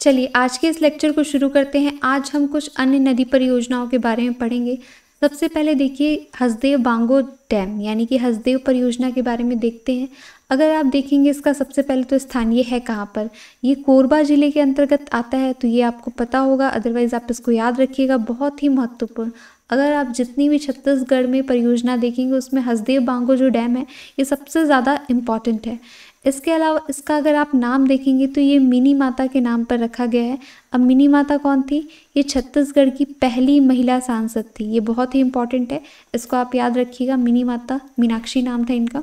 चलिए आज के इस लेक्चर को शुरू करते हैं आज हम कुछ अन्य नदी परियोजनाओं के बारे में पढ़ेंगे सबसे पहले देखिए हसदेव बांगो डैम यानी कि हसदेव परियोजना के बारे में देखते हैं अगर आप देखेंगे इसका सबसे पहले तो स्थान ये है कहाँ पर ये कोरबा ज़िले के अंतर्गत आता है तो ये आपको पता होगा अदरवाइज़ आप इसको याद रखिएगा बहुत ही महत्वपूर्ण अगर आप जितनी भी छत्तीसगढ़ में परियोजना देखेंगे उसमें हसदेव बांगो जो डैम है ये सबसे ज़्यादा इम्पॉर्टेंट है इसके अलावा इसका अगर आप नाम देखेंगे तो ये मिनी माता के नाम पर रखा गया है अब मिनी माता कौन थी ये छत्तीसगढ़ की पहली महिला सांसद थी ये बहुत ही इंपॉर्टेंट है इसको आप याद रखिएगा मिनी माता मीनाक्षी नाम था इनका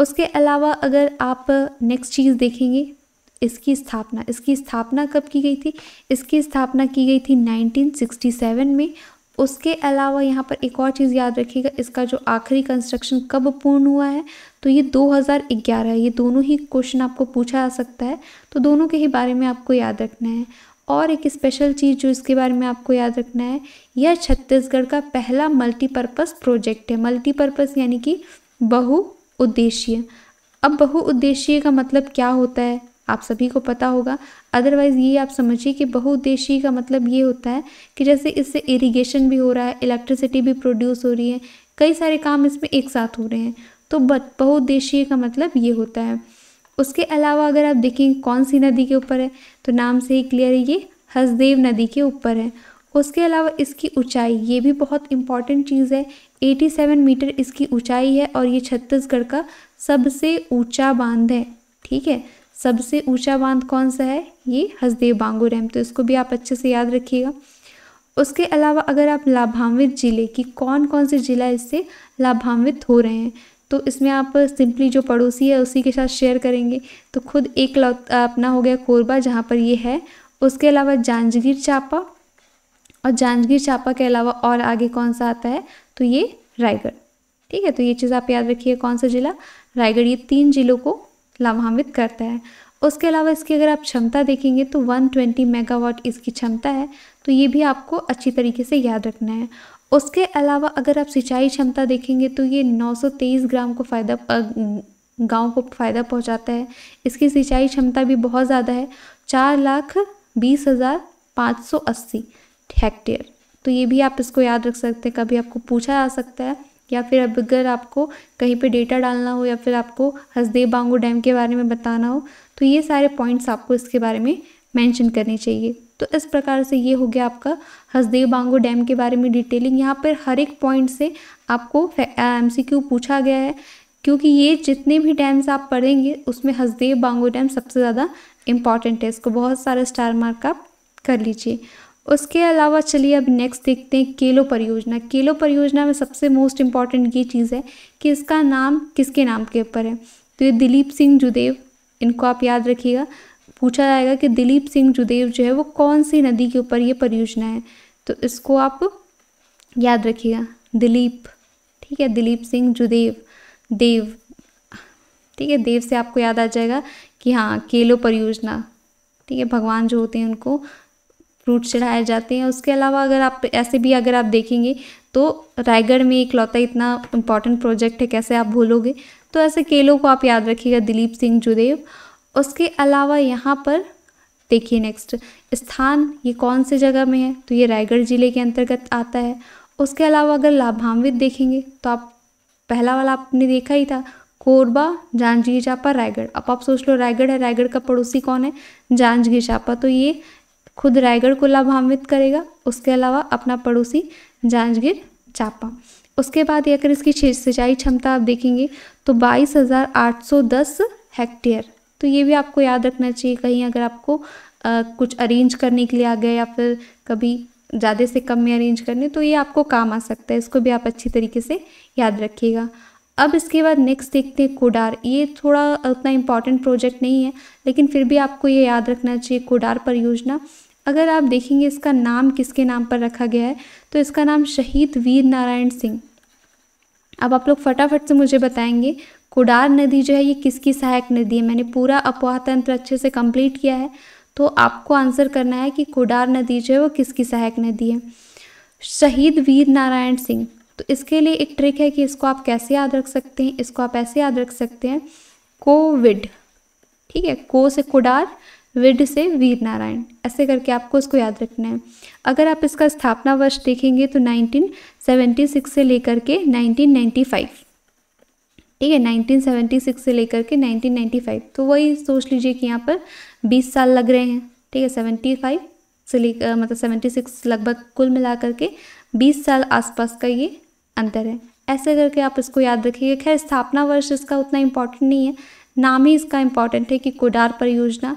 उसके अलावा अगर आप नेक्स्ट चीज़ देखेंगे इसकी स्थापना इसकी स्थापना कब की गई थी इसकी स्थापना की गई थी 1967 में उसके अलावा यहाँ पर एक और चीज़ याद रखिएगा इसका जो आखिरी कंस्ट्रक्शन कब पूर्ण हुआ है तो ये 2011 है ये दोनों ही क्वेश्चन आपको पूछा जा सकता है तो दोनों के ही बारे में आपको याद रखना है और एक स्पेशल चीज़ जो इसके बारे में आपको याद रखना है यह छत्तीसगढ़ का पहला मल्टीपर्पज़ प्रोजेक्ट है मल्टीपर्पज़ यानी कि बहुउद्देशीय अब बहुउद्देशीय का मतलब क्या होता है आप सभी को पता होगा अदरवाइज़ ये आप समझिए कि बहुउद्देशीय का मतलब ये होता है कि जैसे इससे इरिगेशन भी हो रहा है इलेक्ट्रिसिटी भी प्रोड्यूस हो रही है कई सारे काम इसमें एक साथ हो रहे हैं तो बट बहुउद्देशीय का मतलब ये होता है उसके अलावा अगर आप देखें कौन सी नदी के ऊपर है तो नाम से ही क्लियर है ये हसदेव नदी के ऊपर है उसके अलावा इसकी ऊंचाई ये भी बहुत इम्पॉर्टेंट चीज़ है 87 मीटर इसकी ऊंचाई है और ये छत्तीसगढ़ का सबसे ऊंचा बांध है ठीक है सबसे ऊंचा बांध कौन सा है ये हसदेव बांगो डैम तो इसको भी आप अच्छे से याद रखिएगा उसके अलावा अगर आप लाभान्वित ज़िले की कौन कौन से ज़िला इससे लाभान्वित हो रहे हैं तो इसमें आप सिंपली जो पड़ोसी है उसी के साथ शेयर करेंगे तो खुद एक अपना हो गया कोरबा जहाँ पर ये है उसके अलावा जांजगीर चापा और जांजगीर चापा के अलावा और आगे कौन सा आता है तो ये रायगढ़ ठीक है तो ये चीज़ आप याद रखिए कौन सा ज़िला रायगढ़ ये तीन ज़िलों को लाभान्वित करता है उसके अलावा इसकी अगर आप क्षमता देखेंगे तो 120 मेगावाट इसकी क्षमता है तो ये भी आपको अच्छी तरीके से याद रखना है उसके अलावा अगर आप सिंचाई क्षमता देखेंगे तो ये 923 ग्राम को फ़ायदा गांव को फ़ायदा पहुंचाता है इसकी सिंचाई क्षमता भी बहुत ज़्यादा है चार लाख बीस हज़ार पाँच सौ अस्सी हेक्टेयर तो ये भी आप इसको याद रख सकते हैं कभी आपको पूछा जा सकता है या फिर अगर आपको कहीं पे डेटा डालना हो या फिर आपको हसदेव बांगो डैम के बारे में बताना हो तो ये सारे पॉइंट्स आपको इसके बारे में मेंशन करने चाहिए तो इस प्रकार से ये हो गया आपका हसदेव बांगो डैम के बारे में डिटेलिंग यहाँ पर हर एक पॉइंट से आपको एम पूछा गया है क्योंकि ये जितने भी डैम्स आप पढ़ेंगे उसमें हसदेव बांगो डैम सबसे ज़्यादा इम्पॉर्टेंट है इसको बहुत सारा स्टार मार्क आप कर लीजिए उसके अलावा चलिए अब नेक्स्ट देखते हैं केलो परियोजना केलो परियोजना में सबसे मोस्ट इम्पॉर्टेंट ये चीज़ है कि इसका नाम किसके नाम के ऊपर है तो ये दिलीप सिंह जुदेव इनको आप याद रखिएगा पूछा जाएगा कि दिलीप सिंह जुदेव जो है वो कौन सी नदी के ऊपर ये परियोजना है तो इसको आप याद रखिएगा दिलीप ठीक है दिलीप सिंह जुदेव देव ठीक है देव से आपको याद आ जाएगा कि हाँ केलो परियोजना ठीक है भगवान जो होते हैं उनको फ्रूट चढ़ाए जाते हैं उसके अलावा अगर आप ऐसे भी अगर आप देखेंगे तो रायगढ़ में इकलौता इतना इम्पॉर्टेंट प्रोजेक्ट है कैसे आप भूलोगे तो ऐसे केलों को आप याद रखिएगा दिलीप सिंह जुदेव उसके अलावा यहाँ पर देखिए नेक्स्ट स्थान ये कौन से जगह में है तो ये रायगढ़ ज़िले के अंतर्गत आता है उसके अलावा अगर लाभान्वित देखेंगे तो आप पहला वाला आपने देखा ही था कोरबा जांजगीर चापा रायगढ़ अब आप सोच लो रायगढ़ है रायगढ़ का पड़ोसी कौन है जांजगीर चापा तो ये खुद रायगढ़ को लाभान्वित करेगा उसके अलावा अपना पड़ोसी जांजगीर चांपा उसके बाद अगर इसकी सिंचाई क्षमता आप देखेंगे तो 22,810 हेक्टेयर तो ये भी आपको याद रखना चाहिए कहीं अगर आपको आ, कुछ अरेंज करने के लिए आ गया या फिर कभी ज़्यादा से कम में अरेंज करने तो ये आपको काम आ सकता है इसको भी आप अच्छी तरीके से याद रखिएगा अब इसके बाद नेक्स्ट देखते हैं कोडार ये थोड़ा उतना इम्पॉर्टेंट प्रोजेक्ट नहीं है लेकिन फिर भी आपको ये याद रखना चाहिए कोडार परियोजना अगर आप देखेंगे इसका नाम किसके नाम पर रखा गया है तो इसका नाम शहीद वीर नारायण सिंह अब आप लोग फटाफट से मुझे बताएंगे कोडार नदी जो है ये किसकी सहायक नदी है मैंने पूरा अपवाह तंत्र अच्छे से कंप्लीट किया है तो आपको आंसर करना है कि कोडार नदी जो है वो किसकी सहायक नदी है शहीद वीर नारायण सिंह तो इसके लिए एक ट्रिक है कि इसको आप कैसे याद रख सकते हैं इसको आप ऐसे याद रख सकते हैं कोविड ठीक है को से कुडार विड से वीर नारायण ऐसे करके आपको इसको याद रखना है अगर आप इसका स्थापना वर्ष देखेंगे तो 1976 से लेकर के 1995 ठीक है 1976 से लेकर के 1995 तो वही सोच लीजिए कि यहाँ पर 20 साल लग रहे हैं ठीक है 75 से लेकर मतलब 76 लगभग कुल मिला करके 20 साल आसपास का ये अंतर है ऐसे करके आप इसको याद रखिए खैर स्थापना वर्ष इसका उतना इम्पॉर्टेंट नहीं है नाम ही इसका इम्पॉर्टेंट है कि कोडार परियोजना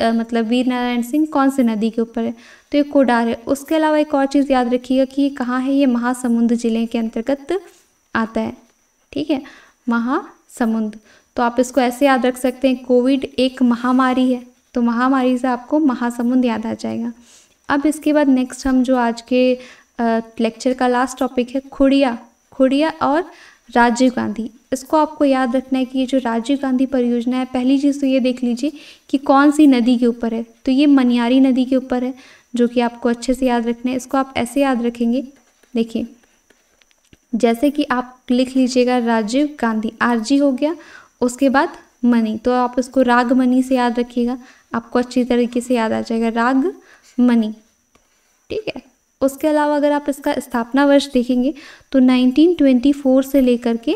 आ, मतलब वीर नारायण सिंह कौन से नदी के ऊपर है तो ये कोडार है उसके अलावा एक और चीज़ याद रखिएगा कि ये कहाँ है ये महासमुंद जिले के अंतर्गत आता है ठीक है महासमुंद तो आप इसको ऐसे याद रख सकते हैं कोविड एक महामारी है तो महामारी से आपको महासमुंद याद आ जाएगा अब इसके बाद नेक्स्ट हम जो आज के लेक्चर का लास्ट टॉपिक है खुड़िया खुड़िया और राजीव गांधी इसको आपको याद रखना है कि ये जो राजीव गांधी परियोजना है पहली चीज़ तो ये देख लीजिए कि कौन सी नदी के ऊपर है तो ये मनियारी नदी के ऊपर है जो कि आपको अच्छे से याद रखना है इसको आप ऐसे याद रखेंगे देखिए जैसे कि आप लिख लीजिएगा राजीव गांधी जी हो गया उसके बाद मनी तो आप इसको राग मनी से याद रखिएगा आपको अच्छी तरीके से याद आ जाएगा राग मनी ठीक है उसके अलावा अगर आप इसका स्थापना वर्ष देखेंगे तो 1924 से लेकर के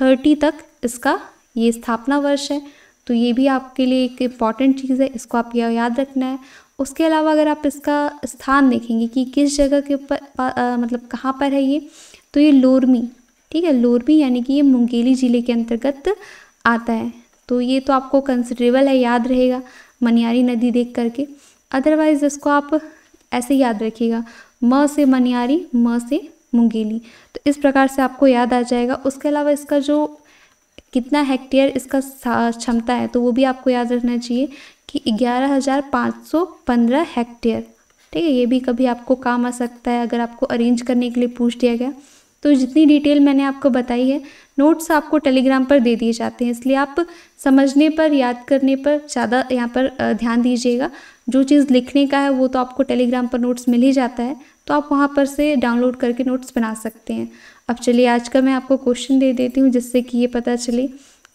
30 तक इसका ये स्थापना वर्ष है तो ये भी आपके लिए एक इम्पॉर्टेंट चीज़ है इसको आप यह याद रखना है उसके अलावा अगर आप इसका स्थान देखेंगे कि किस जगह के ऊपर मतलब कहाँ पर है ये तो ये लोरमी ठीक है लोरमी यानी कि ये मुंगेली ज़िले के अंतर्गत आता है तो ये तो आपको कंसिडरेबल है याद रहेगा मनियारी नदी देख करके अदरवाइज़ इसको आप ऐसे याद रखिएगा म से मनियारी म से मुंगेली तो इस प्रकार से आपको याद आ जाएगा उसके अलावा इसका जो कितना हेक्टेयर इसका क्षमता है तो वो भी आपको याद रखना चाहिए कि ग्यारह हज़ार पाँच सौ पंद्रह हेक्टेयर ठीक है ये भी कभी आपको काम आ सकता है अगर आपको अरेंज करने के लिए पूछ दिया गया तो जितनी डिटेल मैंने आपको बताई है नोट्स आपको टेलीग्राम पर दे दिए जाते हैं इसलिए आप समझने पर याद करने पर ज़्यादा यहाँ पर ध्यान दीजिएगा जो चीज़ लिखने का है वो तो आपको टेलीग्राम पर नोट्स मिल ही जाता है तो आप वहाँ पर से डाउनलोड करके नोट्स बना सकते हैं अब चलिए आज का मैं आपको क्वेश्चन दे देती हूँ जिससे कि ये पता चले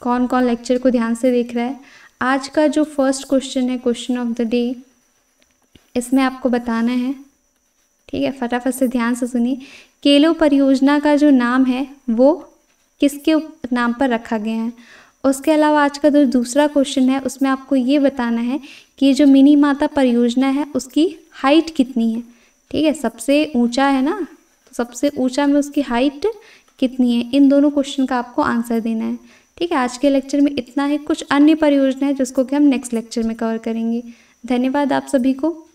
कौन कौन लेक्चर को ध्यान से देख रहा है आज का जो फर्स्ट क्वेश्चन है क्वेश्चन ऑफ द डे इसमें आपको बताना है ठीक है फटाफट से ध्यान से सुनिए केलो परियोजना का जो नाम है वो किसके नाम पर रखा गया है उसके अलावा आज का जो दूसरा क्वेश्चन है उसमें आपको ये बताना है कि जो मिनी माता परियोजना है उसकी हाइट कितनी है ठीक है सबसे ऊंचा है ना तो सबसे ऊंचा में उसकी हाइट कितनी है इन दोनों क्वेश्चन का आपको आंसर देना है ठीक है आज के लेक्चर में इतना ही कुछ अन्य परियोजना है जिसको कि हम नेक्स्ट लेक्चर में कवर करेंगे धन्यवाद आप सभी को